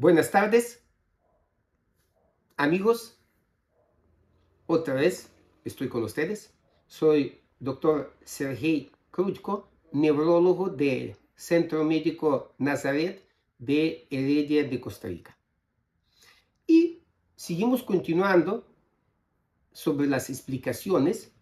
Buenas tardes, amigos. Otra vez estoy con ustedes. Soy doctor Sergei Krutko, neurólogo del Centro Médico Nazaret de Heredia de Costa Rica. Y seguimos continuando sobre las explicaciones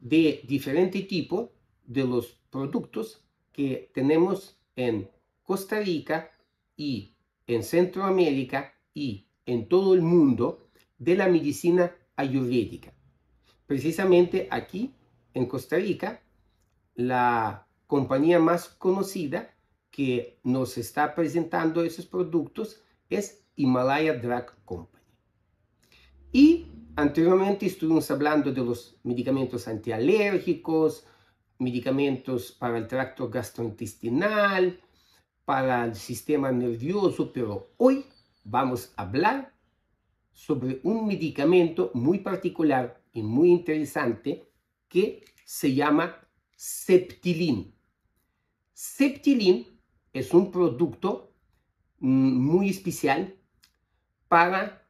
de diferente tipo de los productos que tenemos en Costa Rica y en Centroamérica y en todo el mundo de la medicina ayurvédica. Precisamente aquí, en Costa Rica, la compañía más conocida que nos está presentando esos productos es Himalaya Drug Company. Y anteriormente estuvimos hablando de los medicamentos antialérgicos, medicamentos para el tracto gastrointestinal, para el sistema nervioso, pero hoy vamos a hablar sobre un medicamento muy particular y muy interesante que se llama Septilin. Septilin es un producto mm, muy especial para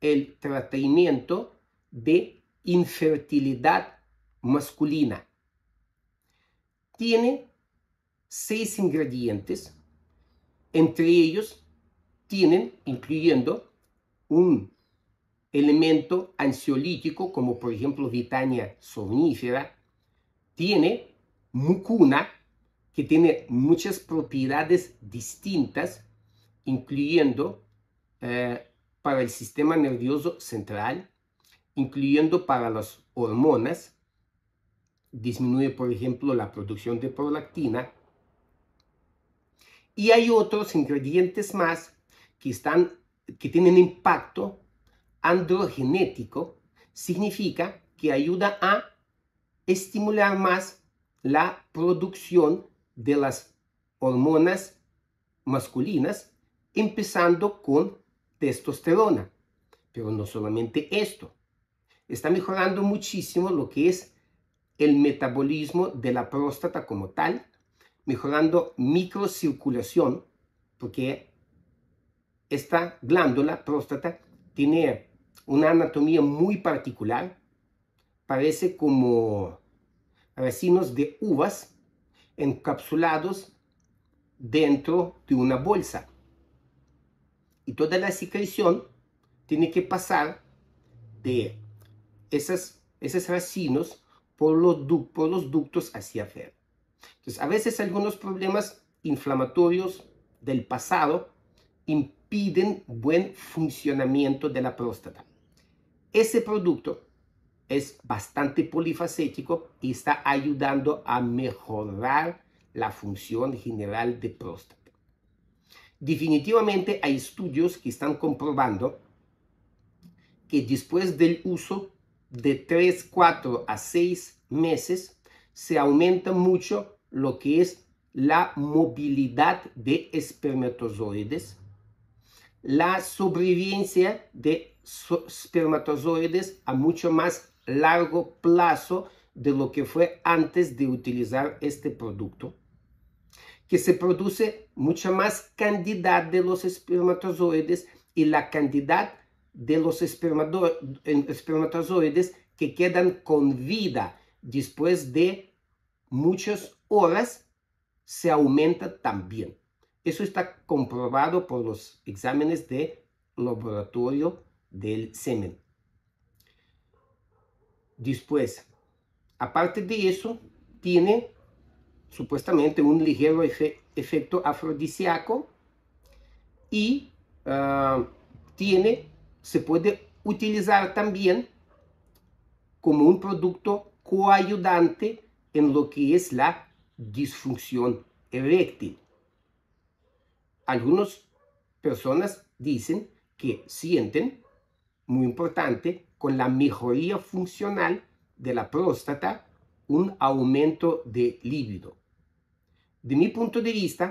el tratamiento de infertilidad masculina. Tiene seis ingredientes entre ellos tienen, incluyendo un elemento ansiolítico, como por ejemplo Vitania somnífera, tiene mucuna, que tiene muchas propiedades distintas, incluyendo eh, para el sistema nervioso central, incluyendo para las hormonas, disminuye por ejemplo la producción de prolactina, y hay otros ingredientes más que, están, que tienen impacto androgenético. Significa que ayuda a estimular más la producción de las hormonas masculinas, empezando con testosterona. Pero no solamente esto. Está mejorando muchísimo lo que es el metabolismo de la próstata como tal, mejorando microcirculación, porque esta glándula próstata tiene una anatomía muy particular, parece como racinos de uvas encapsulados dentro de una bolsa. Y toda la secreción tiene que pasar de esos racinos por los, por los ductos hacia afuera. Entonces, a veces algunos problemas inflamatorios del pasado impiden buen funcionamiento de la próstata. Ese producto es bastante polifacético y está ayudando a mejorar la función general de próstata. Definitivamente hay estudios que están comprobando que después del uso de 3, 4 a 6 meses se aumenta mucho lo que es la movilidad de espermatozoides, la sobrevivencia de espermatozoides a mucho más largo plazo de lo que fue antes de utilizar este producto, que se produce mucha más cantidad de los espermatozoides y la cantidad de los espermatozoides que quedan con vida después de muchas horas se aumenta también. Eso está comprobado por los exámenes de laboratorio del semen. Después, aparte de eso, tiene supuestamente un ligero efecto afrodisíaco y ah, tiene, se puede utilizar también como un producto coayudante en lo que es la disfunción eréctil. Algunas personas dicen que sienten, muy importante, con la mejoría funcional de la próstata, un aumento de líbido. De mi punto de vista,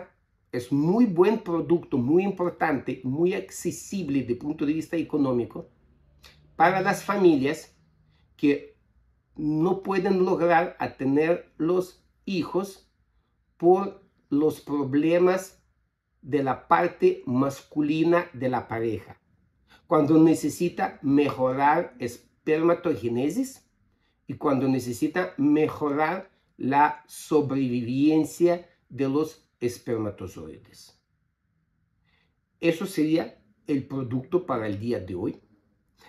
es muy buen producto, muy importante, muy accesible de punto de vista económico para las familias que no pueden lograr tener los hijos por los problemas de la parte masculina de la pareja. Cuando necesita mejorar espermatogénesis y cuando necesita mejorar la sobrevivencia de los espermatozoides. Eso sería el producto para el día de hoy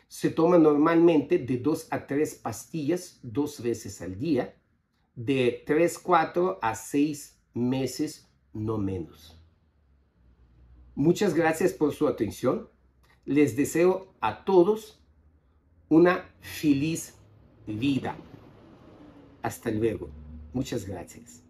se toma normalmente de 2 a 3 pastillas dos veces al día, de 3, 4 a 6 meses no menos. Muchas gracias por su atención. Les deseo a todos una feliz vida. Hasta luego. Muchas gracias.